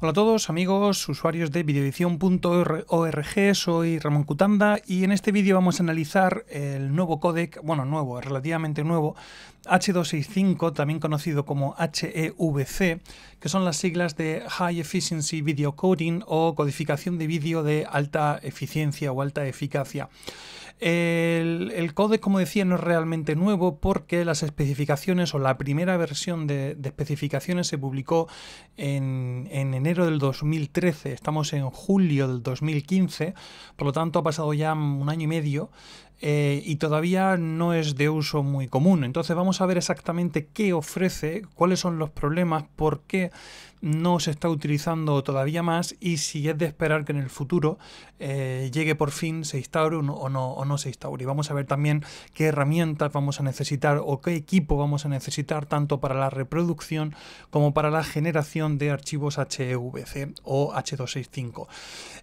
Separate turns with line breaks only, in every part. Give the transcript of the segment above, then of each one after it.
Hola a todos amigos, usuarios de videoedición.org, soy Ramón Cutanda y en este vídeo vamos a analizar el nuevo codec, bueno nuevo, relativamente nuevo, H265, también conocido como HEVC, que son las siglas de High Efficiency Video Coding o codificación de vídeo de alta eficiencia o alta eficacia. El, el code, como decía, no es realmente nuevo porque las especificaciones o la primera versión de, especificaciones se publicó en, enero del 2013, estamos en julio del 2015, por lo tanto ha pasado ya un año y medio eh, y todavía no es de uso muy común. Entonces vamos a ver exactamente qué ofrece, cuáles son los problemas, por qué no se está utilizando todavía más y si es de esperar que en el futuro eh, llegue por fin, se instaure o no, se instaure. Y vamos a ver también qué herramientas vamos a necesitar o qué equipo vamos a necesitar tanto para la reproducción como para la generación de archivos HEVC o H265.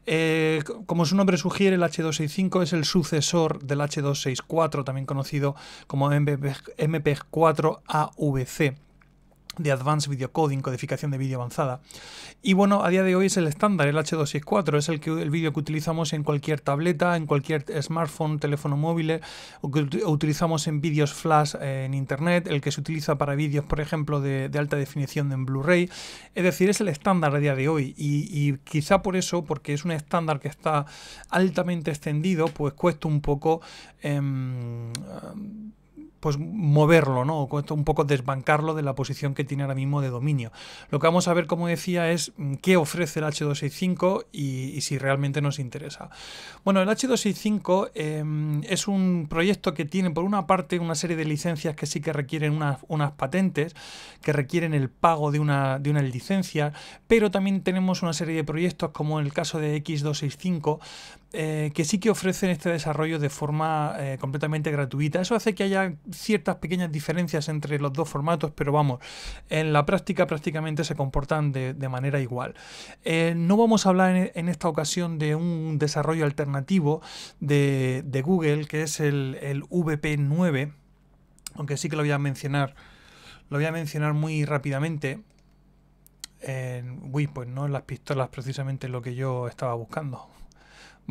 Eh, como su nombre sugiere, el H265 es el sucesor del H264, también conocido como mp 4 AVC de Advanced Video Coding, codificación de vídeo avanzada. Y bueno, a día de hoy es el estándar, el H264, es el, el vídeo que utilizamos en cualquier tableta, en cualquier smartphone, teléfono móvil, eh, o que utilizamos en vídeos flash eh, en internet, el que se utiliza para vídeos, por ejemplo, de, alta definición en Blu-ray. Es decir, es el estándar a día de hoy. Y, quizá por eso, porque es un estándar que está altamente extendido, pues cuesta un poco... Em, pues moverlo, ¿no? un poco desbancarlo de la posición que tiene ahora mismo de dominio. Lo que vamos a ver, como decía, es mm, qué ofrece el H265 y, si realmente nos interesa. Bueno, el H265 em, es un proyecto que tiene, por una parte, una serie de licencias que sí que requieren unas, patentes, que requieren el pago de una, de una licencia, pero también tenemos una serie de proyectos, como en el caso de X265, eh, que sí que ofrecen este desarrollo de forma eh, completamente gratuita. Eso hace que haya ciertas pequeñas diferencias entre los dos formatos, pero vamos, en la práctica prácticamente se comportan de, manera igual. Eh, no vamos a hablar en, esta ocasión de un desarrollo alternativo de, Google, que es el, VP9, aunque sí que lo voy a mencionar. Lo voy a mencionar muy rápidamente. uy, pues no, las pistolas precisamente lo que yo estaba buscando.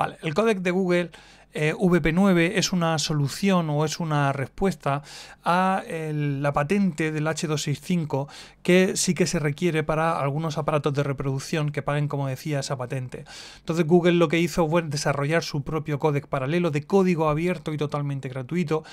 Vale, el codec de Google eh, VP9 es una solución o es una respuesta a la patente del H265 que sí que se requiere para algunos aparatos de reproducción que paguen, como decía, esa patente. Entonces Google lo que hizo fue desarrollar su propio códec paralelo de código abierto y totalmente gratuito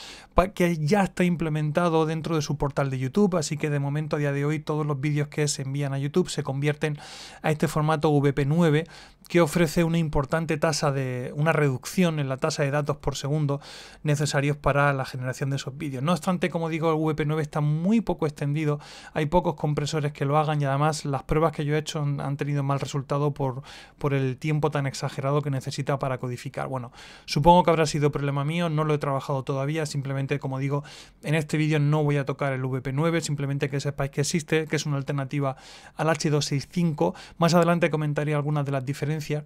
que ya está implementado dentro de su portal de YouTube, así que de momento a día de hoy todos los vídeos que se envían a YouTube se convierten a este formato VP9 que ofrece una importante tasa de una reducción en la tasa de datos por segundo necesarios para la generación de esos vídeos. No obstante, como digo, el VP9 está muy poco extendido, hay pocos compresores que lo hagan y además las pruebas que yo he hecho han tenido mal resultado por, por el tiempo tan exagerado que necesita para codificar. Bueno, supongo que habrá sido problema mío, no lo he trabajado todavía, simplemente como digo, en este vídeo no voy a tocar el VP9, simplemente que sepáis que existe, que es una alternativa al H265. Más adelante comentaré algunas de las diferencias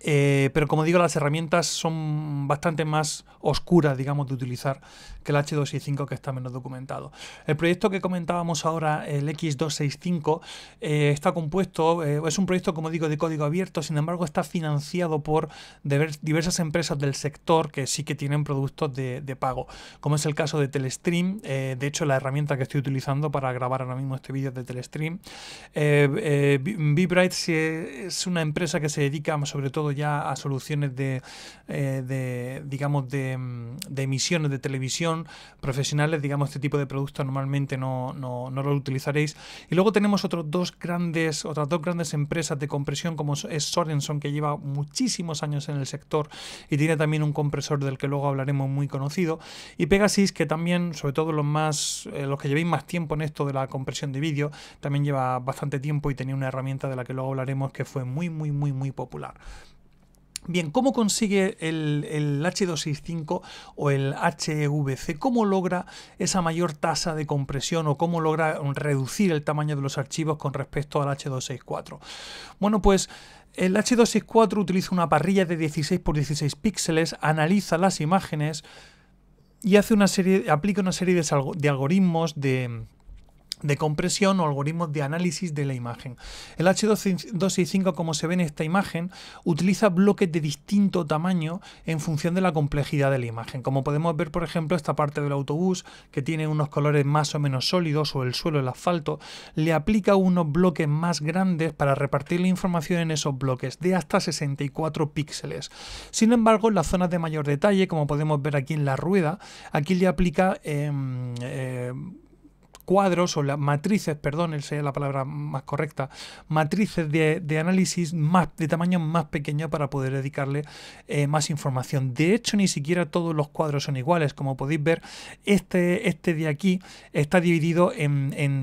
eh, pero como digo, las herramientas son bastante más oscuras, digamos, de utilizar que el H265 que está menos documentado. El proyecto que comentábamos ahora, el X265, eh, está compuesto, eh, es un proyecto, como digo, de código abierto, sin embargo está financiado por diversas empresas del sector que sí que tienen productos de, pago, como es el caso de Telestream, de hecho la herramienta que estoy utilizando para grabar ahora mismo este vídeo es de Telestream. Vibrite es una empresa que se dedica sobre todo ya a soluciones de, eh, digamos, mm, de, emisiones de televisión profesionales, digamos, este tipo de productos normalmente no, lo utilizaréis. Y luego tenemos otros dos grandes, otras dos grandes empresas de compresión, como es Sorenson, que lleva muchísimos años en el sector y tiene también un compresor del que luego hablaremos muy conocido. Y Pegasus, que también, sobre todo los más, eh, los que llevéis más tiempo en esto de la compresión de vídeo, también lleva bastante tiempo y tenía una herramienta de la que luego hablaremos que fue muy, muy, muy, muy popular. Bien, ¿cómo consigue el, el, H265 o el HEVC? ¿Cómo logra esa mayor tasa de compresión o cómo logra reducir el tamaño de los archivos con respecto al H264? Bueno, pues el H264 utiliza una parrilla de 16 x 16 píxeles, analiza las imágenes y hace una serie, aplica una serie de algoritmos de de compresión o algoritmos de análisis de la imagen. El H265, como se ve en esta imagen, utiliza bloques de distinto tamaño en función de la complejidad de la imagen. Como podemos ver, por ejemplo, esta parte del autobús, que tiene unos colores más o menos sólidos, o el suelo, el asfalto, le aplica unos bloques más grandes para repartir la información en esos bloques, de hasta 64 píxeles. Sin embargo, en las zonas de mayor detalle, como podemos ver aquí en la rueda, aquí le aplica... Em, eh, cuadros o las matrices, perdón, sería la palabra más correcta, matrices de, análisis más, de tamaño más pequeño para poder dedicarle eh, más información. De hecho, ni siquiera todos los cuadros son iguales. Como podéis ver, este, este de aquí está dividido en,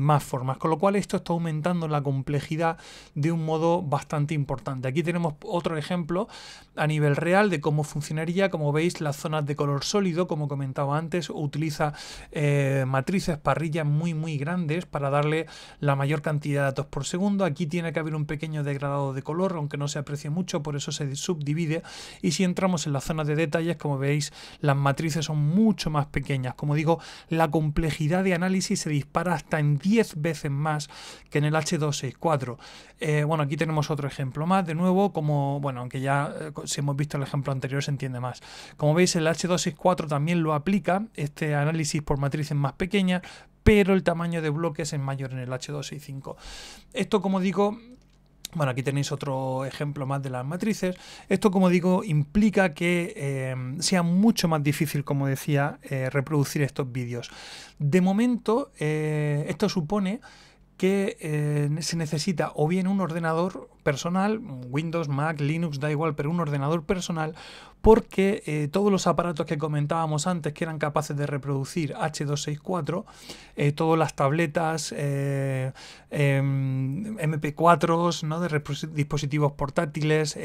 más formas, con lo cual esto está aumentando la complejidad de un modo bastante importante. Aquí tenemos otro ejemplo a nivel real de cómo funcionaría. Como veis, las zonas de color sólido, como comentaba antes, utiliza eh, matrices para muy muy grandes para darle la mayor cantidad de datos por segundo. Aquí tiene que haber un pequeño degradado de color, aunque no se aprecie mucho, por eso se subdivide. Y si entramos en la zona de detalles, como veis, las matrices son mucho más pequeñas. Como digo, la complejidad de análisis se dispara hasta en 10 veces más que en el H264. E eh, bueno, aquí tenemos otro ejemplo más, de nuevo, como, bueno, aunque ya eh, si hemos visto el ejemplo anterior se entiende más. Como veis, el H264 e también lo aplica, este análisis por matrices más pequeñas, pero el tamaño de bloques es mayor en el H265. Esto, como digo, bueno, aquí tenéis otro ejemplo más de las matrices. Esto, como digo, implica que eh, sea mucho más difícil, como decía, eh, reproducir estos vídeos. De momento, eh, esto supone que se necesita o bien un ordenador personal, Windows, Mac, Linux, da igual, pero un ordenador personal, porque eh, todos los aparatos que comentábamos antes que eran capaces de reproducir H264, eh, todas las tabletas, eh, MP4s, em, ¿no? de dispositivos portátiles,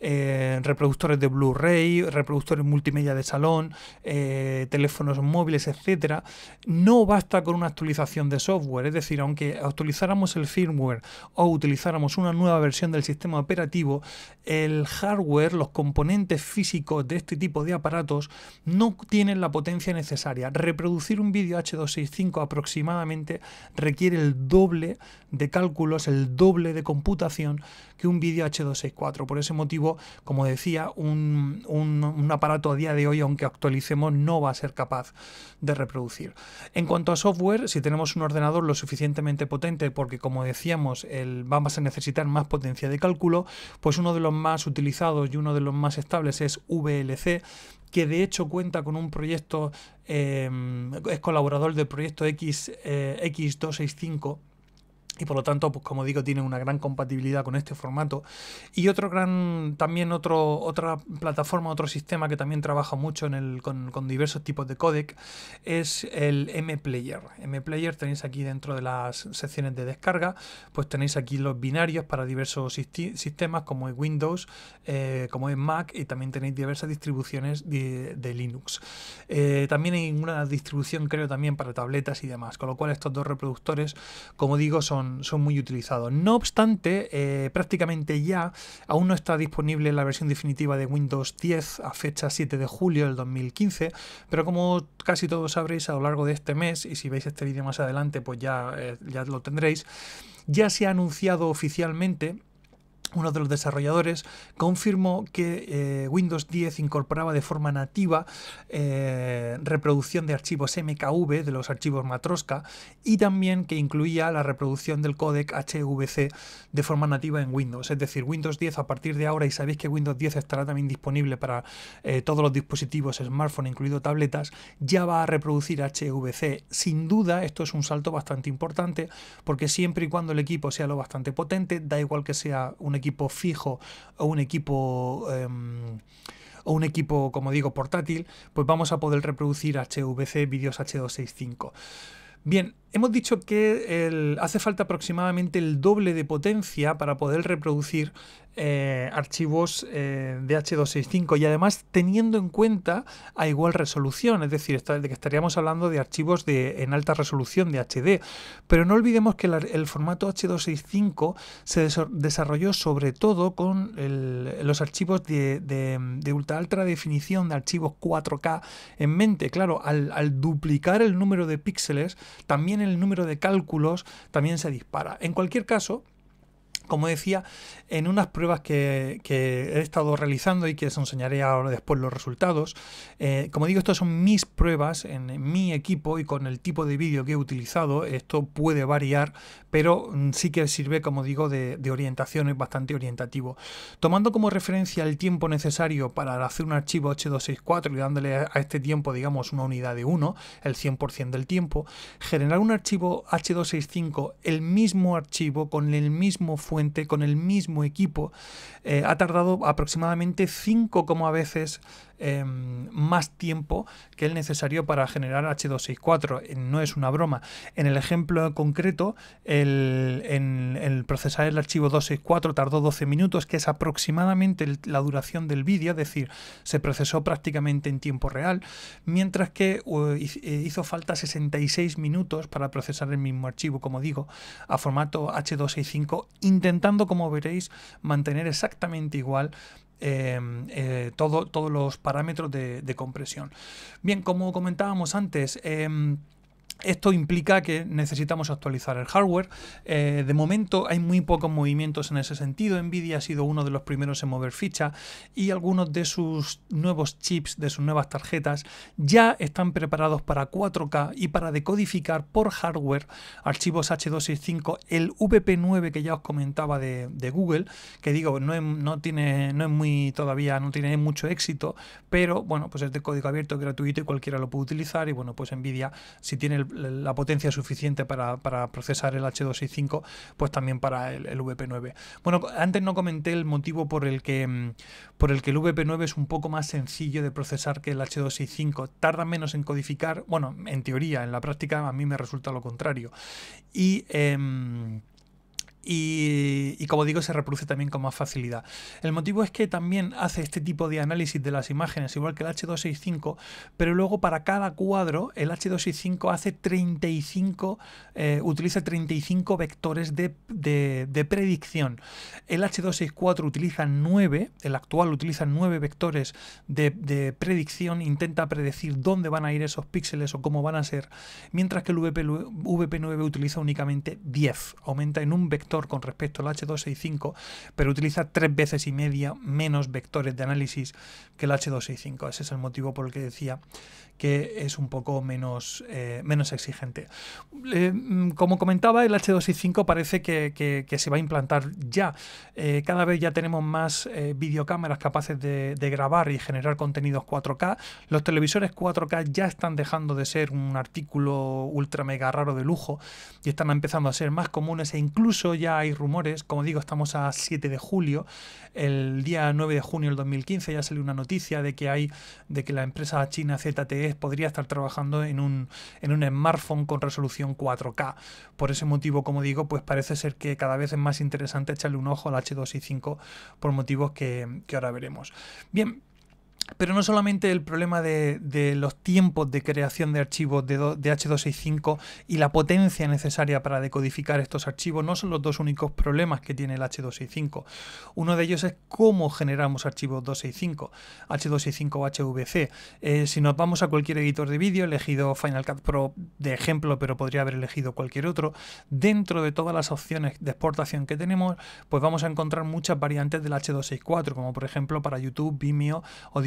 reproductores de Blu-ray, reproductores multimedia de salón, teléfonos móviles, etcétera, no basta con una actualización de software, es decir, aunque actualizáramos el firmware o utilizáramos una nueva nueva versión del sistema operativo, el hardware, los componentes físicos de este tipo de aparatos no tienen la potencia necesaria. Reproducir un vídeo H265 aproximadamente requiere el doble de cálculos, el doble de computación que un vídeo H264. Por ese motivo, como decía, un, un, un, aparato a día de hoy, aunque actualicemos, no va a ser capaz de reproducir. En cuanto a software, si tenemos un ordenador lo suficientemente potente, porque como decíamos, el, vamos a necesitar más más potencia de cálculo, pues uno de los más utilizados y uno de los más estables es VLC, que de hecho cuenta con un proyecto, eh, es colaborador del proyecto X, eh, X265 y por lo tanto, pues como digo, tiene una gran compatibilidad con este formato. Y otro gran, también otro, otra plataforma, otro sistema que también trabaja mucho con, diversos tipos de codec es el MPlayer. MPlayer tenéis aquí dentro de las secciones de descarga, pues tenéis aquí los binarios para diversos sistemas como es Windows, eh, como es Mac y también tenéis diversas distribuciones de, Linux. Eh, también hay una distribución creo también para tabletas y demás, con lo cual estos dos reproductores, como digo, son son, muy utilizados. No obstante, eh, prácticamente ya aún no está disponible la versión definitiva de Windows 10 a fecha 7 de julio del 2015, pero como casi todos sabréis a lo largo de este mes, y si veis este vídeo más adelante, pues ya, eh, ya lo tendréis, ya se ha anunciado oficialmente uno de los desarrolladores, confirmó que eh, Windows 10 incorporaba de forma nativa eh, reproducción de archivos MKV, de los archivos Matroska, y también que incluía la reproducción del codec HVC de forma nativa en Windows. Es decir, Windows 10 a partir de ahora, y sabéis que Windows 10 estará también disponible para eh, todos los dispositivos, smartphone, incluido tabletas, ya va a reproducir HVC. Sin duda, esto es un salto bastante importante, porque siempre y cuando el equipo sea lo bastante potente, da igual que sea un equipo fijo o un equipo... Em, o un equipo, como digo, portátil, pues vamos a poder reproducir HVC vídeos H265. Bien, hemos dicho que hace falta aproximadamente el doble de potencia para poder reproducir eh, archivos eh, de h 265 y además teniendo en cuenta a igual resolución, es decir, de que estaríamos hablando de archivos de, en alta resolución de HD, pero no olvidemos que el formato H265 se desarrolló sobre todo con los archivos de, ultra alta definición de archivos 4K en mente, claro, al duplicar el número de píxeles, también el número de cálculos también se dispara. En cualquier caso, como decía, en unas pruebas que, he estado realizando y que os enseñaré ahora después los resultados. Eh, como digo, estas son mis pruebas en, mi equipo y con el tipo de vídeo que he utilizado. Esto puede variar, pero mm, sí que sirve, como digo, de, orientación, es bastante orientativo. Tomando como referencia el tiempo necesario para hacer un archivo H264 y dándole a este tiempo, digamos, una unidad de 1, el 100% del tiempo, generar un archivo H265, el mismo archivo con el mismo fuente con el mismo equipo eh, ha tardado aproximadamente 5, a veces em, más tiempo que el necesario para generar H264. Eh, no es una broma. En el ejemplo concreto, el, procesar el archivo 264 tardó 12 minutos, que es aproximadamente la duración del vídeo, es decir, se procesó prácticamente en tiempo real, mientras que eh, hizo falta 66 minutos para procesar el mismo archivo, como digo, a formato H265 intentando, como veréis, mantener exactamente igual em, eh, todo, todos los parámetros de, compresión. Bien, como comentábamos antes, em, esto implica que necesitamos actualizar el hardware. Eh, de momento hay muy pocos movimientos en ese sentido. Nvidia ha sido uno de los primeros en mover ficha y algunos de sus nuevos chips, de sus nuevas tarjetas, ya están preparados para 4K y para decodificar por hardware archivos H265, el VP9 que ya os comentaba de, Google, que digo, no, no tiene, no es muy todavía, no tiene mucho éxito, pero bueno, pues es de código abierto, gratuito y cualquiera lo puede utilizar. Y bueno, pues Nvidia, si tiene la potencia suficiente para, procesar el H265, pues también para el, VP9. Bueno, antes no comenté el motivo por el, que, mm, por el que el VP9 es un poco más sencillo de procesar que el H265. Tarda menos en codificar, bueno, en teoría, en la práctica a mí me resulta lo contrario. Y... Em, y, como digo se reproduce también con más facilidad. El motivo es que también hace este tipo de análisis de las imágenes, igual que el H265, pero luego para cada cuadro el H265 hace 35, eh, utiliza 35 vectores de, predicción. El H264 utiliza 9, el actual utiliza 9 vectores de, predicción, intenta predecir dónde van a ir esos píxeles o cómo van a ser, mientras que el VP, VP9 utiliza únicamente 10, aumenta en un vector con respecto al H265, pero utiliza tres veces y media menos vectores de análisis que el H265. Ese es el motivo por el que decía que es un poco menos, eh, menos exigente. Mm, como comentaba, el H265 parece que, que, que se va a implantar ya. Eh, cada vez ya tenemos más eh, videocámaras capaces de, de, grabar y generar contenidos 4K. Los televisores 4K ya están dejando de ser un artículo ultra mega raro de lujo y están empezando a ser más comunes e incluso ya hay rumores, como digo, estamos a 7 de julio, el día 9 de junio del 2015 ya salió una noticia de que hay de que la empresa china ZTE podría estar trabajando en un, en un smartphone con resolución 4K. Por ese motivo, como digo, pues parece ser que cada vez es más interesante echarle un ojo al h 2 5 por motivos que, que ahora veremos. Bien, pero no solamente el problema de, los tiempos de creación de archivos de, H265 y la potencia necesaria para decodificar estos archivos, no son los dos únicos problemas que tiene el H265. Uno de ellos es cómo generamos archivos 265, H265 o HVC. Eh, si nos vamos a cualquier editor de vídeo, elegido Final Cut Pro de ejemplo, pero podría haber elegido cualquier otro, dentro de todas las opciones de exportación que tenemos, pues vamos a encontrar muchas variantes del H264, como por ejemplo para YouTube, Vimeo o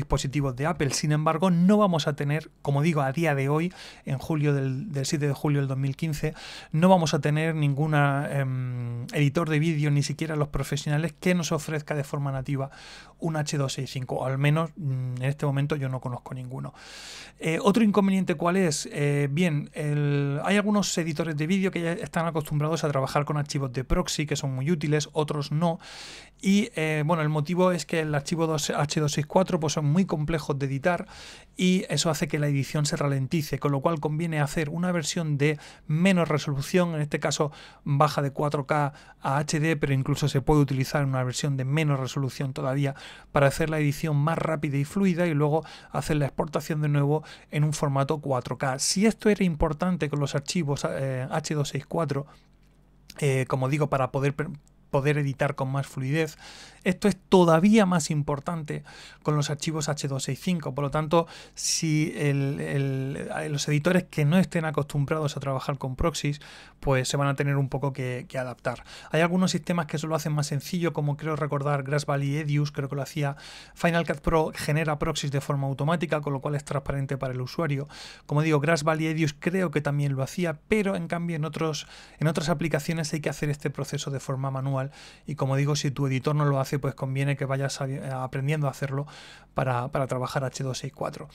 de Apple. Sin embargo, no vamos a tener, como digo, a día de hoy, en julio del, 7 de julio del 2015, no vamos a tener ningún em, editor de vídeo, ni siquiera los profesionales, que nos ofrezca de forma nativa un H265. al menos mm, en este momento yo no conozco ninguno. Eh, otro inconveniente cuál es? Eh, bien, hay algunos editores de vídeo que ya están acostumbrados a trabajar con archivos de proxy, que son muy útiles, otros no. Y eh, bueno, el motivo es que el archivo 2, H264 pues, son muy muy complejos de editar y eso hace que la edición se ralentice, con lo cual conviene hacer una versión de menos resolución, en este caso baja de 4K a HD, pero incluso se puede utilizar una versión de menos resolución todavía para hacer la edición más rápida y fluida y luego hacer la exportación de nuevo en un formato 4K. Si esto era importante con los archivos H264, eh, eh, como digo, para poder poder editar con más fluidez. Esto es todavía más importante con los archivos H265. Por lo tanto, si eh, los editores que no estén acostumbrados a trabajar con proxies, pues se van a tener un poco que, adaptar. Hay algunos sistemas que eso lo hacen más sencillo, como creo recordar Grass Valley Edius, creo que lo hacía. Final Cut Pro genera proxies de forma automática, con lo cual es transparente para el usuario. Como digo, Grass Valley Edius creo que también lo hacía, pero en cambio en, otros, en otras aplicaciones hay que hacer este proceso de forma manual. Y como digo, si tu editor no lo hace, pues conviene que vayas eh, aprendiendo a hacerlo para, trabajar H264.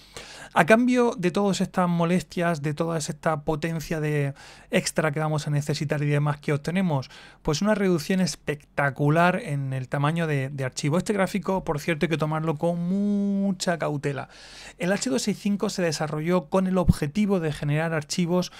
A cambio de todas estas molestias, de toda esta potencia de extra que vamos a necesitar y demás que obtenemos, pues una reducción espectacular en el tamaño de, archivo. Este gráfico, por cierto, hay que tomarlo con mucha cautela. El H265 se desarrolló con el objetivo de generar archivos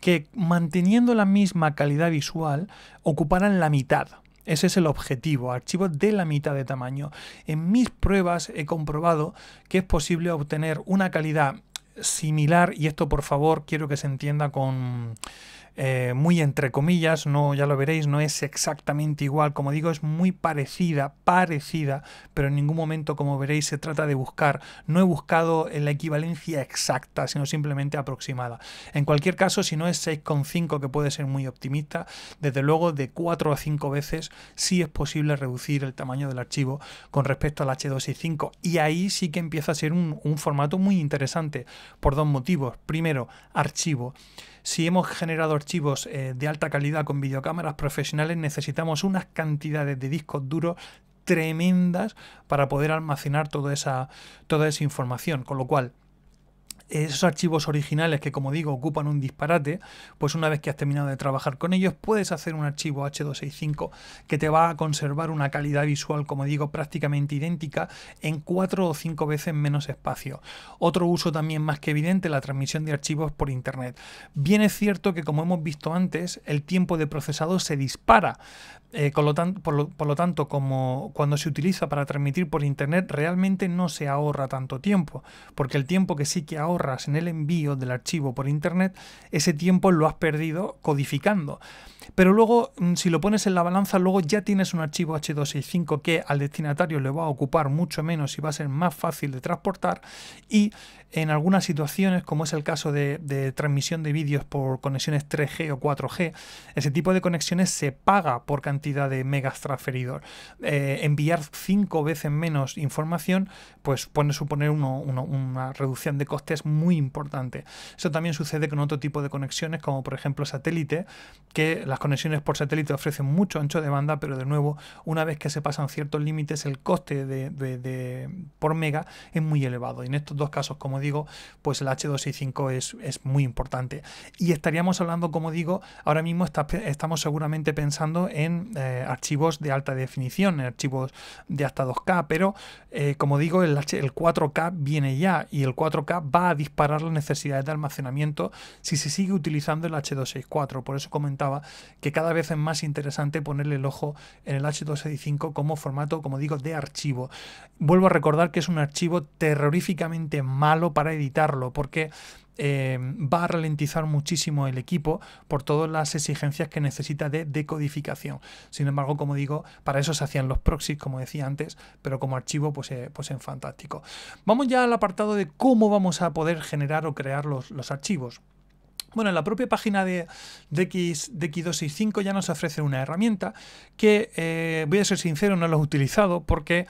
que manteniendo la misma calidad visual ocuparan la mitad ese es el objetivo, archivos de la mitad de tamaño. En mis pruebas he comprobado que es posible obtener una calidad similar, y esto por favor quiero que se entienda con eh, muy entre comillas, no, ya lo veréis, no es exactamente igual, como digo, es muy parecida, parecida, pero en ningún momento, como veréis, se trata de buscar. No he buscado la equivalencia exacta, sino simplemente aproximada. En cualquier caso, si no es 6,5, que puede ser muy optimista, desde luego de 4 a 5 veces sí es posible reducir el tamaño del archivo con respecto al h Y ahí sí que empieza a ser un formato muy interesante, por dos motivos. Primero, archivo. Si hemos generado archivos eh, de alta calidad con videocámaras profesionales, necesitamos unas cantidades de discos duros tremendas para poder almacenar toda esa, toda esa información. Con lo cual, esos archivos originales que como digo ocupan un disparate, pues una vez que has terminado de trabajar con ellos puedes hacer un archivo H265 que te va a conservar una calidad visual como digo prácticamente idéntica en cuatro o cinco veces menos espacio. Otro uso también más que evidente la transmisión de archivos por internet. Bien es cierto que como hemos visto antes el tiempo de procesado se dispara, eh, lo por, lo, por, lo, tanto, como cuando se utiliza para transmitir por internet, realmente no se ahorra tanto tiempo, porque el tiempo que sí que ahorra en el envío del archivo por Internet, ese tiempo lo has perdido codificando. Pero luego, mm, si lo pones en la balanza, luego ya tienes un archivo H265 que al destinatario le va a ocupar mucho menos y va a ser más fácil de transportar y en algunas situaciones, como es el caso de, transmisión de vídeos por conexiones 3G o 4G, ese tipo de conexiones se paga por cantidad de megas transferidos. Eh, enviar cinco veces menos información, pues puede suponer una reducción de costes muy importante. Eso también sucede con otro tipo de conexiones, como por ejemplo satélite, que las conexiones por satélite ofrecen mucho ancho de banda, pero de nuevo, una vez que se pasan ciertos límites, el coste de por mega es muy elevado. Y en estos dos casos, como digo, pues el H265 es, muy importante. Y estaríamos hablando, como digo, ahora mismo estamos seguramente pensando en eh, archivos de alta definición, en archivos de hasta 2K, pero eh, como digo, el, H, el 4K viene ya y el 4K va a disparar las necesidades de almacenamiento si se sigue utilizando el H264. Por eso comentaba que cada vez es más interesante ponerle el ojo en el H265 como formato, como digo, de archivo. Vuelvo a recordar que es un archivo terroríficamente malo para editarlo, porque eh, va a ralentizar muchísimo el equipo por todas las exigencias que necesita de decodificación. Sin embargo, como digo, para eso se hacían los proxies, como decía antes, pero como archivo, pues, es eh, pues en fantástico. Vamos ya al apartado de cómo vamos a poder generar o crear los, archivos. Bueno, en la propia página de, x 265 ya nos ofrece una herramienta que, eh, voy a ser sincero, no la he utilizado porque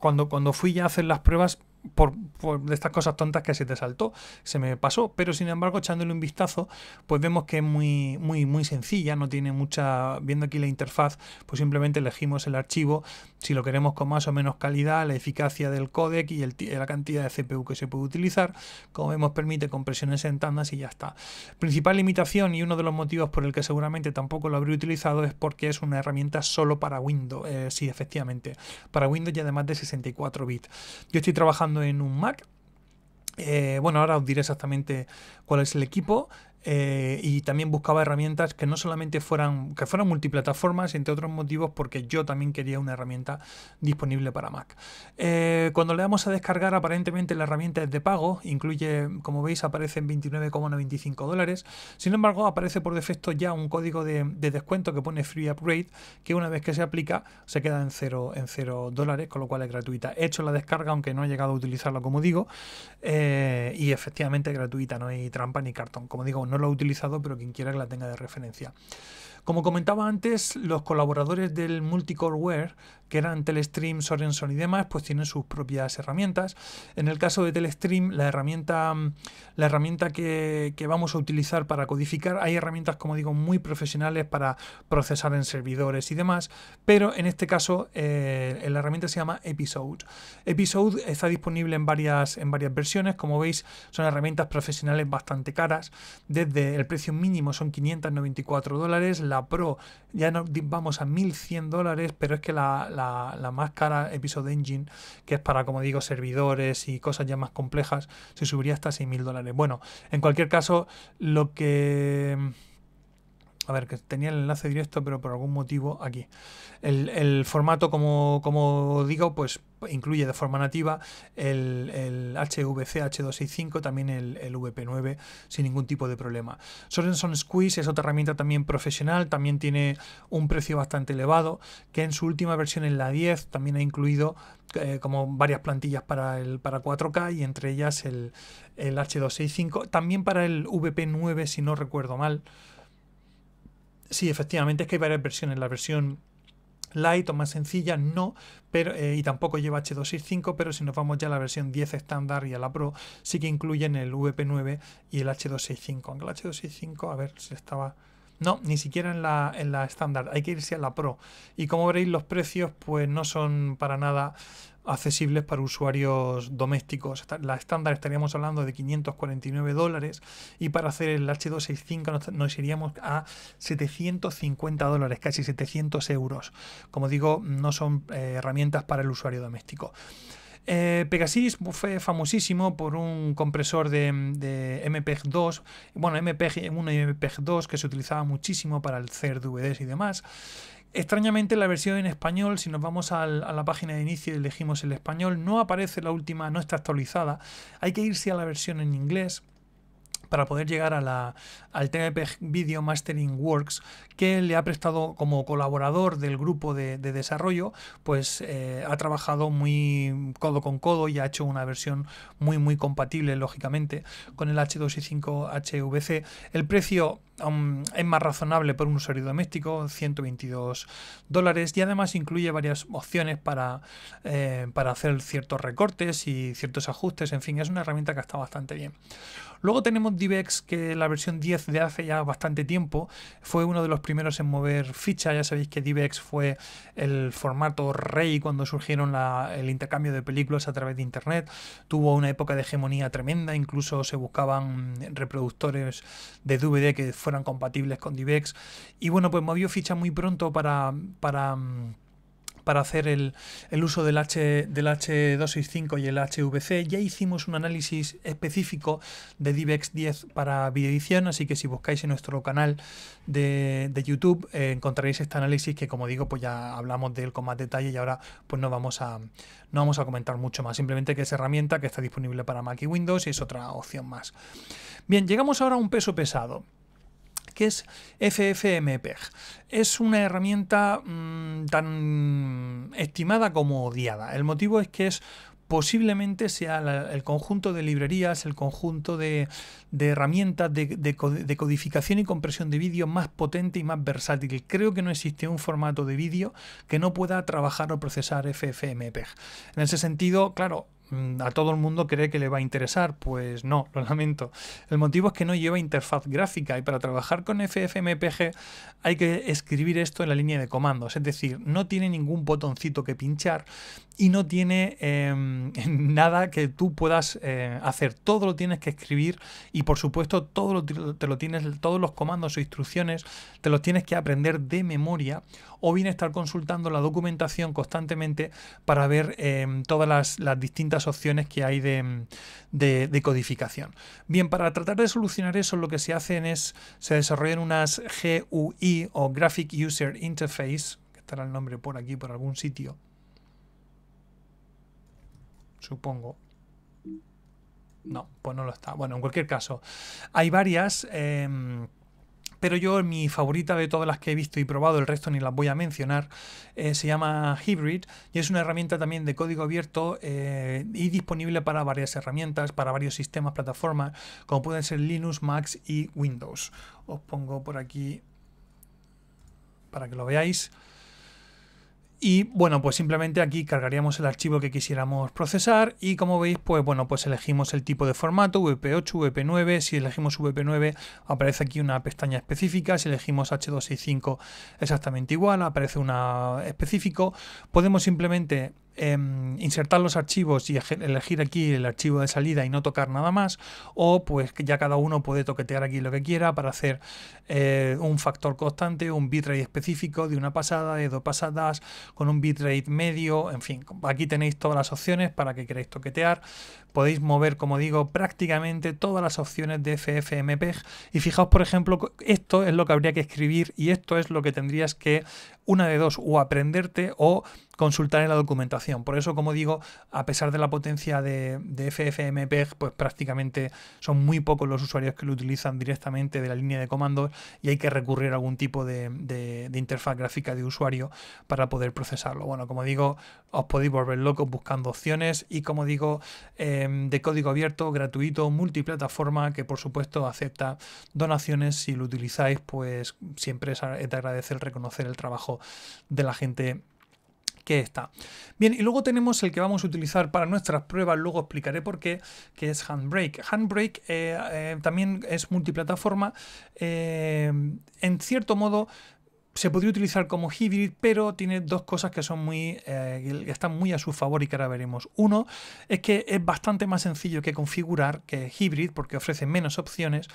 cuando, cuando fui ya a hacer las pruebas, por, de estas cosas tontas que se te saltó, se me pasó, pero sin embargo echándole un vistazo, pues vemos que es muy, muy, muy sencilla, no tiene mucha, viendo aquí la interfaz, pues simplemente elegimos el archivo, si lo queremos con más o menos calidad, la eficacia del codec y la cantidad de CPU que se puede utilizar, como vemos permite compresiones en tandas y ya está. Principal limitación y uno de los motivos por el que seguramente tampoco lo habría utilizado es porque es una herramienta solo para Windows, eh, sí, efectivamente, para Windows y además de 64 bits. Yo estoy trabajando en un Mac, eh, bueno, ahora os diré exactamente cuál es el equipo. Eh, y también buscaba herramientas que no solamente fueran, que fueran multiplataformas, entre otros motivos, porque yo también quería una herramienta disponible para Mac. Eh, cuando le damos a descargar, aparentemente la herramienta es de pago, incluye, como veis, aparecen en 29,95 dólares. Sin embargo, aparece por defecto ya un código de, descuento que pone Free Upgrade, que una vez que se aplica se queda en 0 en cero dólares, con lo cual es gratuita. He hecho la descarga, aunque no he llegado a utilizarlo como digo, eh, y efectivamente es gratuita, no hay trampa ni cartón. Como digo, no lo ha utilizado, pero quien quiera que la tenga de referencia. Como comentaba antes, los colaboradores del Multicoreware que eran Telestream, Sorenson y demás, pues tienen sus propias herramientas. En el caso de Telestream, la herramienta, la herramienta que, vamos a utilizar para codificar, hay herramientas, como digo, muy profesionales para procesar en servidores y demás, pero en este caso eh, la herramienta se llama Episode. Episode está disponible en varias, en varias versiones, como veis son herramientas profesionales bastante caras, desde el precio mínimo son 594 dólares, la Pro ya nos vamos a 1100 dólares, pero es que la la, la máscara Episode Engine, que es para, como digo, servidores y cosas ya más complejas, se subiría hasta 6.000 dólares. Bueno, en cualquier caso, lo que a ver, que tenía el enlace directo, pero por algún motivo aquí. El, formato, como, digo, pues incluye de forma nativa el, HVC H265, también el, VP9, sin ningún tipo de problema. Sorenson Squeeze es otra herramienta también profesional, también tiene un precio bastante elevado, que en su última versión, en la 10, también ha incluido eh, como varias plantillas para el para 4K y entre ellas el H265, también para el VP9, si no recuerdo mal. Sí, efectivamente, es que hay varias versiones. La versión light o más sencilla, no, pero, eh, y tampoco lleva H265, pero si nos vamos ya a la versión 10 estándar y a la Pro, sí que incluyen el VP9 y el H265. Aunque el H265, a ver, si estaba... No, ni siquiera en la en la estándar, hay que irse a la Pro. Y como veréis, los precios pues no son para nada accesibles para usuarios domésticos. La estándar estaríamos hablando de 549 dólares y para hacer el H265 nos iríamos a 750 dólares, casi 700 euros. Como digo, no son eh, herramientas para el usuario doméstico. Eh, Pegasus fue famosísimo por un compresor de, de MPEG-2, bueno, MPEG-1 y MPEG-2 que se utilizaba muchísimo para el hacer DVDs y demás. Extrañamente la versión en español, si nos vamos a la página de inicio y elegimos el español, no aparece la última, no está actualizada. Hay que irse a la versión en inglés para poder llegar a la, al TNP Video Mastering Works, que le ha prestado como colaborador del grupo de, desarrollo, pues eh, ha trabajado muy codo con codo y ha hecho una versión muy muy compatible, lógicamente, con el h 25 HVC. El precio Um, es más razonable por un usuario doméstico, 122 dólares, y además incluye varias opciones para, eh, para hacer ciertos recortes y ciertos ajustes, en fin, es una herramienta que está bastante bien. Luego tenemos DivX, que la versión 10 de hace ya bastante tiempo fue uno de los primeros en mover ficha. Ya sabéis que DivX fue el formato rey cuando surgieron el intercambio de películas a través de internet. Tuvo una época de hegemonía tremenda, incluso se buscaban reproductores de DVD que fueron fueran compatibles con DivX. Y bueno, pues movió ficha muy pronto para, para mm, para hacer el, el, uso del, H, del H265 y el HVC. Ya hicimos un análisis específico de Divex 10 para videoedición, así que si buscáis en nuestro canal de, YouTube eh, encontraréis este análisis que como digo, pues ya hablamos de él con más detalle y ahora pues no vamos a, no vamos a comentar mucho más. Simplemente que es herramienta que está disponible para Mac y Windows y es otra opción más. Bien, llegamos ahora a un peso pesado que es FFmpeg. Es una herramienta mm, tan estimada como odiada. El motivo es que es posiblemente sea el conjunto de librerías, el conjunto de, herramientas de, de, codificación y compresión de vídeo más potente y más versátil. Creo que no existe un formato de vídeo que no pueda trabajar o procesar FFmpeg. En ese sentido, claro, Mm, a todo el mundo cree que le va a interesar. Pues no, lo lamento. El motivo es que no lleva interfaz gráfica y para trabajar con FFmpeg hay que escribir esto en la línea de comandos. Es decir, no tiene ningún botoncito que pinchar y no tiene em, nada que tú puedas eh, hacer. Todo lo tienes que escribir y por supuesto todo te lo tienes, todos los comandos o instrucciones te los tienes que aprender de memoria o bien estar consultando la documentación constantemente para ver em, todas las, distintas opciones que hay em, de, codificación. Bien, para tratar de solucionar eso lo que se hacen es, se desarrollan unas GUI o Graphic User Interface, que estará el nombre por aquí, por algún sitio, supongo. No, pues no lo está. Bueno, en cualquier caso, hay varias... Em, pero yo, mi favorita de todas las que he visto y probado, el resto ni las voy a mencionar, eh, se llama Hybrid y es una herramienta también de código abierto eh, y disponible para varias herramientas, para varios sistemas, plataformas, como pueden ser Linux, Mac y Windows. Os pongo por aquí para que lo veáis. Y bueno, pues simplemente aquí cargaríamos el archivo que quisiéramos procesar y como veis, pues bueno, pues elegimos el tipo de formato, VP8, VP9, si elegimos VP9 aparece aquí una pestaña específica, si elegimos H265 exactamente igual, aparece una específico. Podemos simplemente Em, insertar los archivos y elegir aquí el archivo de salida y no tocar nada más, o pues que ya cada uno puede toquetear aquí lo que quiera para hacer eh, un factor constante, un bitrate específico de una pasada, de dos pasadas, con un bitrate medio, en fin, aquí tenéis todas las opciones para que queráis toquetear, podéis mover, como digo, prácticamente todas las opciones de FFmpeg. Y fijaos, por ejemplo, esto es lo que habría que escribir y esto es lo que tendrías que, una de dos, o aprenderte o consultar en la documentación. Por eso, como digo, a pesar de la potencia de, FFmpeg, pues prácticamente son muy pocos los usuarios que lo utilizan directamente de la línea de comandos y hay que recurrir a algún tipo de, interfaz gráfica de usuario para poder procesarlo. Bueno, como digo, os podéis volver locos buscando opciones y como digo, eh, Em, de código abierto, gratuito, multiplataforma, que por supuesto acepta donaciones. Si lo utilizáis, pues siempre es de agradecer reconocer el trabajo de la gente que está. Bien, y luego tenemos el que vamos a utilizar para nuestras pruebas, luego explicaré por qué, que es Handbrake. Handbrake eh, eh, también es multiplataforma. Eh, en cierto modo, se podría utilizar como híbrido, pero tiene dos cosas que son muy eh, que están muy a su favor y que ahora veremos. Uno es que es bastante más sencillo que configurar que híbrido porque ofrece menos opciones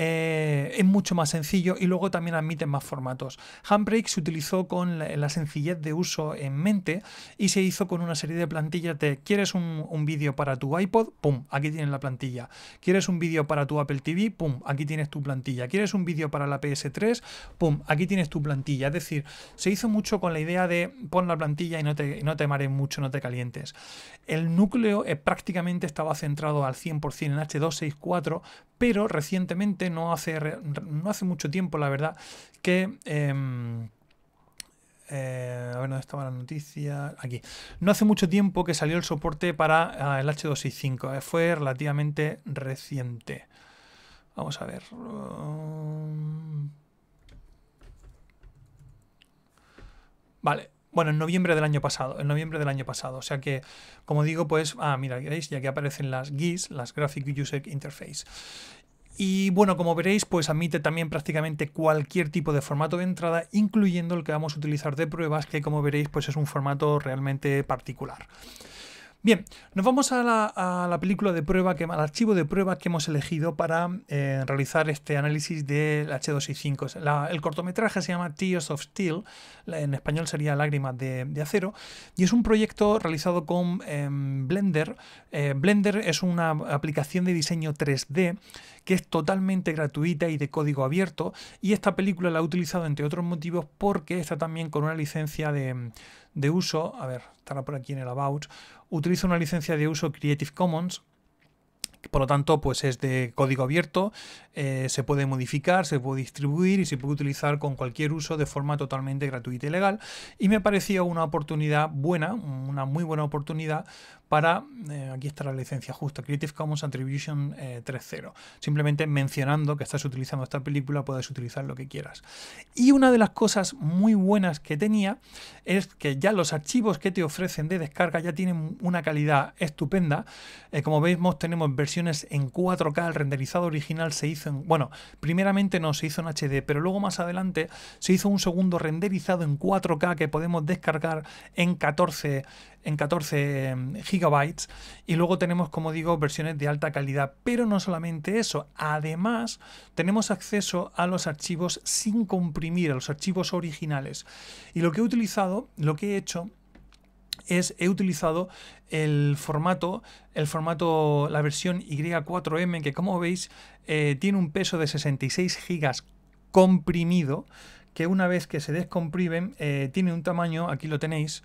eh, es mucho más sencillo y luego también admite más formatos. Handbrake se utilizó con la, sencillez de uso en mente y se hizo con una serie de plantillas de ¿quieres un, vídeo para tu iPod? ¡Pum! Aquí tienes la plantilla. ¿Quieres un vídeo para tu Apple TV? ¡Pum! Aquí tienes tu plantilla. ¿Quieres un vídeo para la PS3? ¡Pum! Aquí tienes tu plantilla. Es decir, se hizo mucho con la idea de pon la plantilla y no te, no te mares mucho, no te calientes. El núcleo eh, prácticamente estaba centrado al 100% en H264, pero recientemente no hace, mucho tiempo, la verdad, que... Em, eh, a ver, ¿dónde estaba la noticia? Aquí. No hace mucho tiempo que salió el soporte para ah, el H265. Eh, fue relativamente reciente. Vamos a ver. Um, vale. Bueno, en noviembre del año pasado, en noviembre del año pasado. O sea que, como digo, pues, ah, mira, veis, ya que aparecen las GIS, las Graphic User Interface. Y bueno, como veréis, pues admite también prácticamente cualquier tipo de formato de entrada, incluyendo el que vamos a utilizar de pruebas, que como veréis, pues es un formato realmente particular. Bien, nos vamos a la, película de prueba, al archivo de prueba que hemos elegido para eh, realizar este análisis del H265. La, el cortometraje se llama Tears of Steel, en español sería Lágrimas de, Acero, y es un proyecto realizado con em, Blender. Eh, Blender es una aplicación de diseño 3D que es totalmente gratuita y de código abierto, y esta película la ha utilizado entre otros motivos porque está también con una licencia de de uso, a ver, estará por aquí en el About, utilizo una licencia de uso Creative Commons por lo tanto, pues es de código abierto, eh, se puede modificar, se puede distribuir y se puede utilizar con cualquier uso de forma totalmente gratuita y legal. Y me pareció una oportunidad buena, una muy buena oportunidad para, eh, aquí está la licencia justa, Creative Commons Attribution 3.0. Eh, Simplemente mencionando que estás utilizando esta película, puedes utilizar lo que quieras. Y una de las cosas muy buenas que tenía es que ya los archivos que te ofrecen de descarga ya tienen una calidad estupenda. como veis, tenemos versiones versiones en 4K, el renderizado original se hizo en... Bueno, primeramente no, se hizo en HD, pero luego más adelante se hizo un segundo renderizado en 4K que podemos descargar en 14, en 14 em, gigabytes. Y luego tenemos, como digo, versiones de alta calidad. Pero no solamente eso, además tenemos acceso a los archivos sin comprimir, a los archivos originales. Y lo que he utilizado, lo que he hecho es he utilizado el formato, el formato, la versión Y4M, que como veis eh, tiene un peso de 66 gigas comprimido, que una vez que se descomprimen, eh, tiene un tamaño, aquí lo tenéis,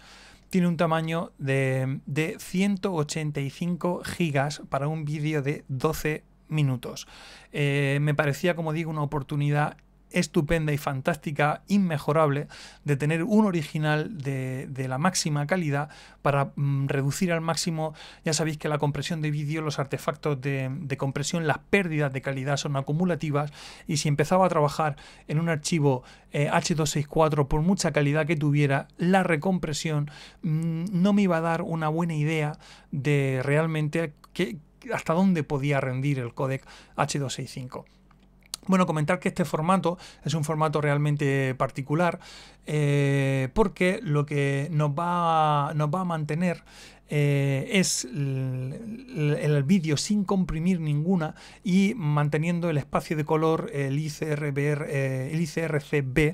tiene un tamaño de, 185 gigas para un vídeo de 12 minutos. Eh, me parecía, como digo, una oportunidad estupenda y fantástica, inmejorable, de tener un original de, la máxima calidad para mm, reducir al máximo, ya sabéis que la compresión de vídeo, los artefactos de, compresión, las pérdidas de calidad son acumulativas y si empezaba a trabajar en un archivo H264 eh, por mucha calidad que tuviera, la recompresión mm, no me iba a dar una buena idea de realmente hasta dónde podía rendir el codec H265. Bueno, comentar que este formato es un formato realmente particular eh, porque lo que nos va, a, nos va a mantener eh, es el, vídeo sin comprimir ninguna y manteniendo el espacio de color, el eh, el ICRCB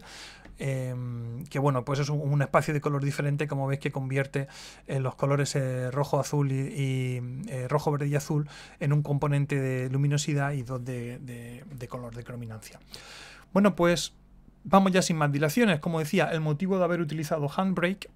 Em, que bueno, pues es un, espacio de color diferente, como veis que convierte eh, los colores eh, rojo, azul y, eh, rojo, verde y azul en un componente de luminosidad y dos de, de color, de crominancia. Bueno, pues vamos ya sin más dilaciones. Como decía, el motivo de haber utilizado Handbrake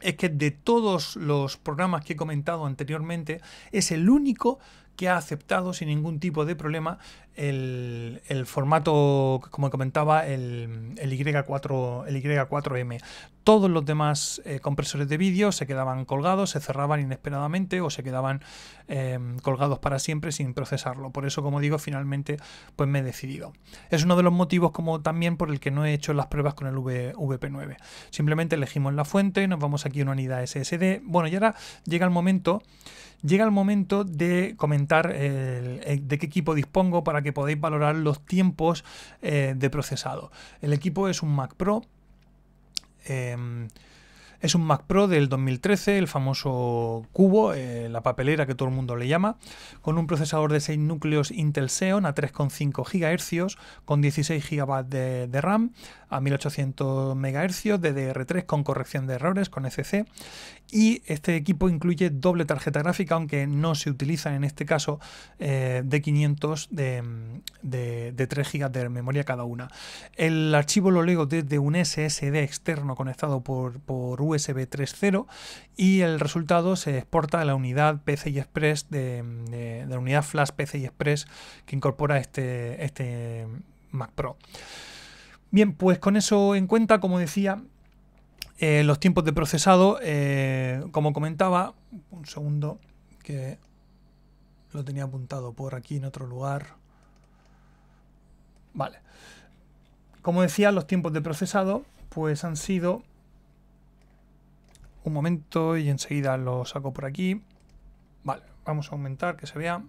es que de todos los programas que he comentado anteriormente, es el único que ha aceptado sin ningún tipo de problema el, formato, como comentaba, el, Y4, el Y4M. Todos los demás eh, compresores de vídeo se quedaban colgados, se cerraban inesperadamente o se quedaban em, colgados para siempre sin procesarlo. Por eso, como digo, finalmente pues me he decidido. Es uno de los motivos como también por el que no he hecho las pruebas con el VP9. Simplemente elegimos la fuente, nos vamos aquí a una unidad SSD. Bueno, y ahora llega el momento llega el momento de comentar eh, de qué equipo dispongo para que podáis valorar los tiempos eh, de procesado. El equipo es un Mac Pro. Em, es un Mac Pro del 2013, el famoso cubo, eh, la papelera que todo el mundo le llama, con un procesador de 6 núcleos Intel Xeon a 3,5 GHz, con 16 GB de, RAM, a 1800 MHz, dr 3 con corrección de errores, con ECC, y este equipo incluye doble tarjeta gráfica, aunque no se utilizan en este caso eh, de 500 de, 3 mm, GB de memoria cada una. El archivo lo leo desde un SSD externo conectado por, USB 3.0 y el resultado se exporta a la unidad PCI Express, mm, de, la unidad Flash PCI Express que incorpora este, este mm, Mac Pro. Bien, pues con eso en cuenta, como decía, eh, los tiempos de procesado, eh, como comentaba, un segundo que lo tenía apuntado por aquí en otro lugar. Vale. Como decía, los tiempos de procesado pues han sido un momento y enseguida lo saco por aquí. Vale, vamos a aumentar que se vea.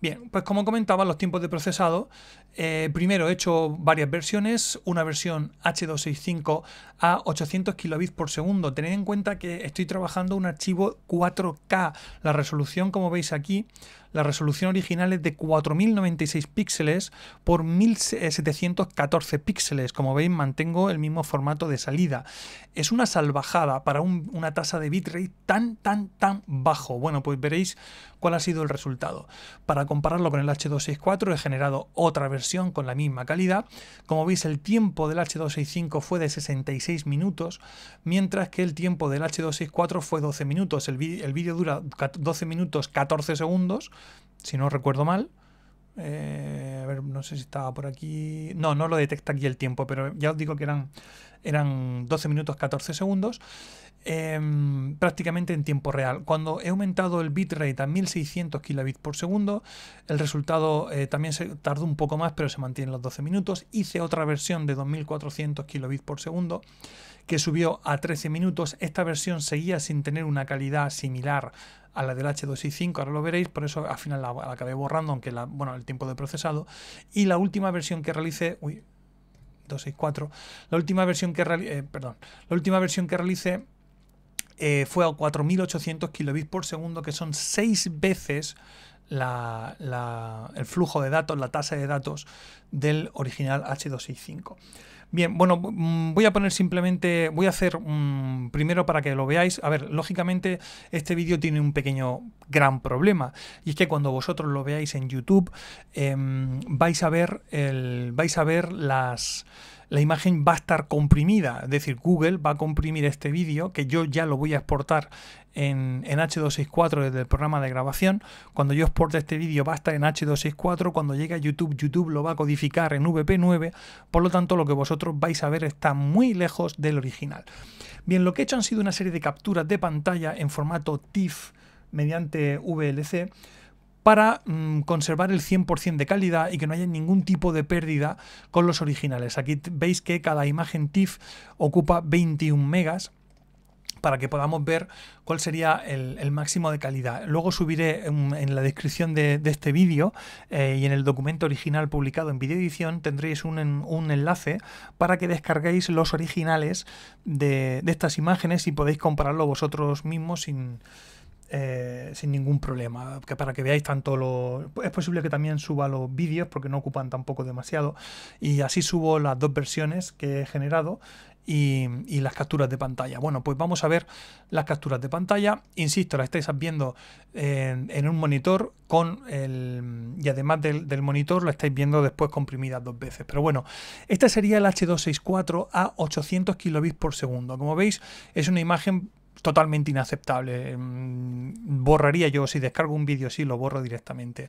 Bien, pues como comentaba, los tiempos de procesado, eh, primero he hecho varias versiones, una versión H265 a 800 kilobits por segundo. Tened en cuenta que estoy trabajando un archivo 4K. La resolución, como veis aquí, la resolución original es de 4096 píxeles por 1714 píxeles. Como veis, mantengo el mismo formato de salida. Es una salvajada para una tasa de bitrate tan, tan, tan bajo. Bueno, pues veréis ¿Cuál ha sido el resultado? Para compararlo con el H264 he generado otra versión con la misma calidad. Como veis el tiempo del H265 fue de 66 minutos, mientras que el tiempo del H264 fue 12 minutos. El vídeo dura 12 minutos 14 segundos, si no recuerdo mal. Eh, a ver, no sé si estaba por aquí. No, no lo detecta aquí el tiempo, pero ya os digo que eran, eran 12 minutos 14 segundos. Em, prácticamente en tiempo real. Cuando he aumentado el bitrate a 1600 kilobits por segundo, el resultado eh, también se tardó un poco más, pero se mantiene en los 12 minutos. Hice otra versión de 2400 kilobits por segundo que subió a 13 minutos. Esta versión seguía sin tener una calidad similar a la del H265, ahora lo veréis, por eso al final la, acabé borrando, aunque bueno, el tiempo de procesado. Y la última versión que realicé, uy, 264, la última versión que, eh, perdón, la última versión que realicé eh, fue a 4.800 kilobits por segundo, que son seis veces el flujo de datos, la tasa de datos del original H265. Bien, bueno, mm, voy a poner simplemente, voy a hacer mm, primero para que lo veáis. A ver, lógicamente este vídeo tiene un pequeño gran problema y es que cuando vosotros lo veáis en YouTube em, vais a ver el, vais a ver las la imagen va a estar comprimida, es decir, Google va a comprimir este vídeo, que yo ya lo voy a exportar en, en H264 desde el programa de grabación, cuando yo exporte este vídeo va a estar en H264, cuando llegue a YouTube, YouTube lo va a codificar en VP9, por lo tanto lo que vosotros vais a ver está muy lejos del original. Bien, lo que he hecho han sido una serie de capturas de pantalla en formato TIFF mediante VLC, para mm, conservar el 100% de calidad y que no haya ningún tipo de pérdida con los originales. Aquí veis que cada imagen TIFF ocupa 21 megas para que podamos ver cuál sería el, máximo de calidad. Luego subiré mm, en, la descripción de, este vídeo eh, y en el documento original publicado en edición tendréis un, un, enlace para que descarguéis los originales de, de estas imágenes y podéis compararlo vosotros mismos sin eh, sin ningún problema. Que para que veáis tanto lo... Es posible que también suba los vídeos porque no ocupan tampoco demasiado. Y así subo las dos versiones que he generado y, las capturas de pantalla. Bueno, pues vamos a ver las capturas de pantalla. Insisto, las estáis viendo en, un monitor con el, y además del, del, monitor Lo estáis viendo después comprimidas dos veces. Pero bueno, este sería el H264 a 800 kilobits por segundo. Como veis, es una imagen totalmente inaceptable. Mm, borraría yo, si descargo un vídeo sí lo borro directamente.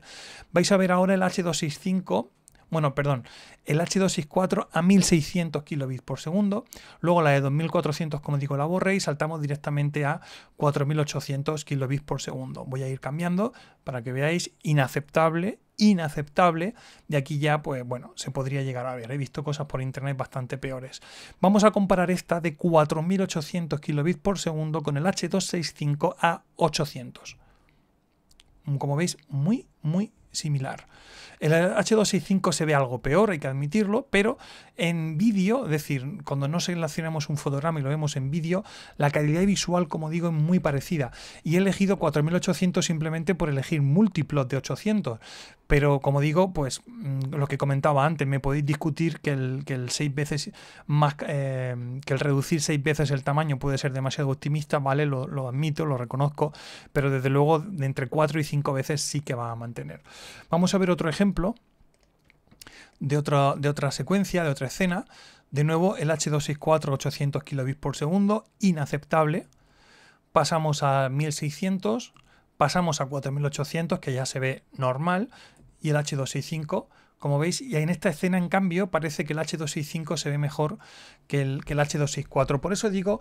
Vais a ver ahora el H265 bueno, perdón, el H264 a 1600 kilobits por segundo, luego la de 2400 como digo la borré y saltamos directamente a 4800 kilobits por segundo. Voy a ir cambiando para que veáis, inaceptable, inaceptable. De aquí ya, pues bueno, se podría llegar a ver. He visto cosas por internet bastante peores. Vamos a comparar esta de 4800 kilobits por segundo con el H265 a 800. Como veis, muy, muy similar. El H265 se ve algo peor, hay que admitirlo, pero en vídeo, es decir, cuando no seleccionamos un fotograma y lo vemos en vídeo, la calidad visual, como digo, es muy parecida. Y he elegido 4800 simplemente por elegir múltiplos de 800. Pero como digo, pues mm, lo que comentaba antes, me podéis discutir que el, seis veces más eh, que el reducir seis veces el tamaño puede ser demasiado optimista, ¿vale? Lo, lo admito, lo reconozco, pero desde luego de entre 4 y 5 veces sí que va a mantener. Vamos a ver otro ejemplo de, otra, de otra secuencia, de otra escena. De nuevo, el H264 800 kilobits por segundo, inaceptable. Pasamos a 1600, pasamos a 4800, que ya se ve normal, y el H265, como veis, y en esta escena, en cambio, parece que el H265 se ve mejor que el, que el H264. Por eso digo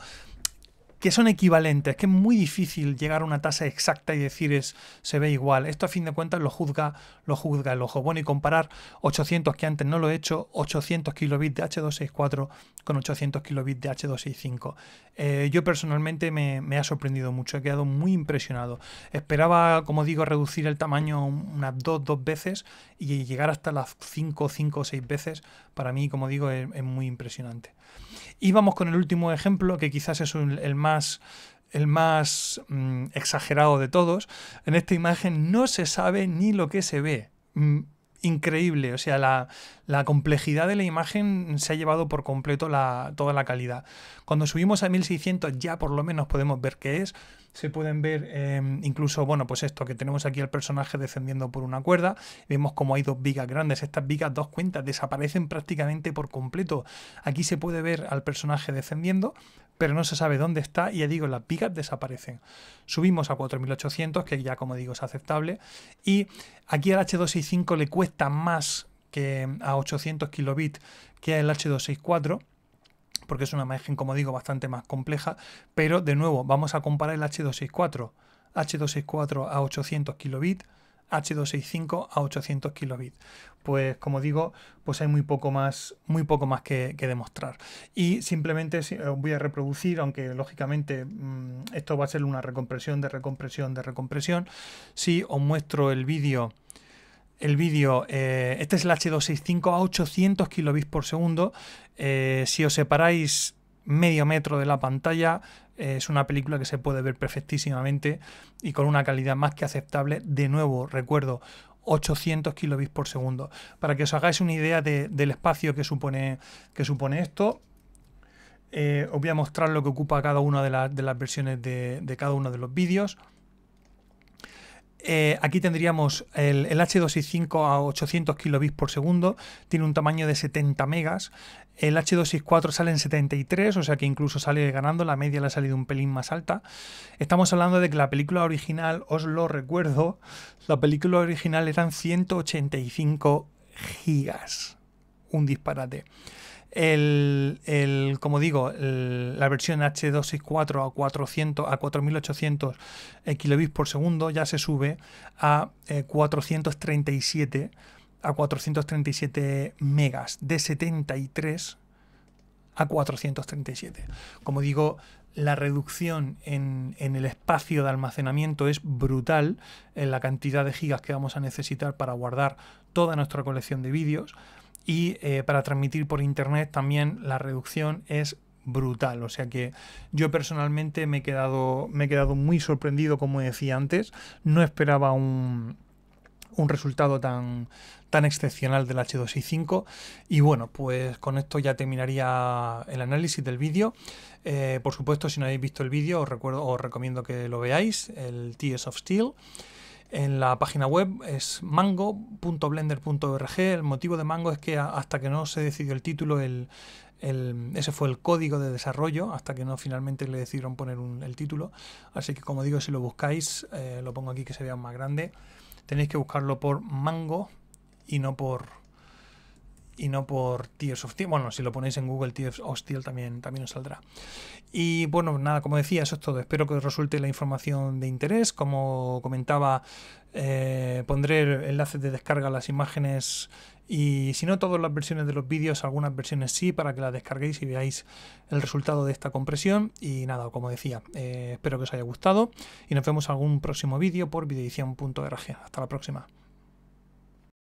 que son equivalentes, que es muy difícil llegar a una tasa exacta y decir es, se ve igual. Esto a fin de cuentas lo juzga, lo juzga el ojo. Bueno, y comparar 800, que antes no lo he hecho, 800 kilobits de H264 con 800 kilobits de H265. Eh, yo personalmente me, ha sorprendido mucho, he quedado muy impresionado. Esperaba, como digo, reducir el tamaño unas dos, dos veces y llegar hasta las 5, 5 o 6 veces. Para mí, como digo, es muy impresionante. Y vamos con el último ejemplo, que quizás es el más el más mm, exagerado de todos. En esta imagen no se sabe ni lo que se ve. Mm, increíble, o sea, la, complejidad de la imagen se ha llevado por completo toda la calidad. Cuando subimos a 1600 ya por lo menos podemos ver qué es, se pueden ver em, incluso, bueno, pues esto, que tenemos aquí al personaje descendiendo por una cuerda, vemos como hay dos vigas grandes, estas vigas dos cuentas desaparecen prácticamente por completo, aquí se puede ver al personaje descendiendo, pero no se sabe dónde está y ya digo, las vigas desaparecen. Subimos a 4800, que ya como digo es aceptable, y aquí al H265 le cuesta más que a 800 kilobits que al H264, porque es una imagen, como digo, bastante más compleja, pero de nuevo vamos a comparar el H264, H264 a 800 kilobits, H265 a 800 kilobits. Pues como digo, pues hay muy poco más, muy poco más que, que demostrar. Y simplemente os eh, voy a reproducir, aunque lógicamente mm, esto va a ser una recompresión de recompresión de recompresión. Si os muestro el vídeo el vídeo, eh, este es el H265 a 800 kilobits por segundo. Eh, si os separáis medio metro de la pantalla, eh, es una película que se puede ver perfectísimamente y con una calidad más que aceptable. De nuevo, recuerdo, 800 kilobits por segundo. Para que os hagáis una idea del espacio que supone, que supone esto, os voy a mostrar lo que ocupa cada una de, las versiones de cada uno de los vídeos. Eh, aquí tendríamos el, el, H265 a 800 kilobits por segundo, tiene un tamaño de 70 megas. El H264 sale en 73, o sea que incluso sale ganando, la media le ha salido un pelín más alta. Estamos hablando de que la película original, os lo recuerdo, la película original eran 185 gigas. Un disparate. El, como digo, la versión H264 a 400 a 4800 kilobits por segundo ya se sube a 437 eh, a 437 megas de 73 a 437. Como digo, la reducción en, en, el espacio de almacenamiento es brutal en la cantidad de gigas que vamos a necesitar para guardar toda nuestra colección de vídeos y eh, para transmitir por internet también la reducción es brutal. O sea que yo personalmente me he quedado, me he quedado muy sorprendido, como decía antes. No esperaba un, resultado tan, tan excepcional del H265. Y bueno, pues con esto ya terminaría el análisis del vídeo. Eh, por supuesto, si no habéis visto el vídeo, os, recuerdo, os recomiendo que lo veáis, el Tears of Steel en la página web es mango.blender.org. El motivo de Mango es que hasta que no se decidió el título, el, ese fue el código de desarrollo, hasta que no finalmente le decidieron poner el título. Así que como digo, si lo buscáis, eh, lo pongo aquí que se vea más grande. Tenéis que buscarlo por Mango y no por y no por Tears of Steel. Bueno, si lo ponéis en Google Tears of Steel también, también os saldrá. Y bueno, nada, como decía, eso es todo. Espero que os resulte la información de interés. Como comentaba, eh, pondré enlaces de descarga a las imágenes y si no todas las versiones de los vídeos, algunas versiones sí, para que las descarguéis y veáis el resultado de esta compresión. Y nada, como decía, eh, espero que os haya gustado y nos vemos en algún próximo vídeo por videoedición.org. Hasta la próxima.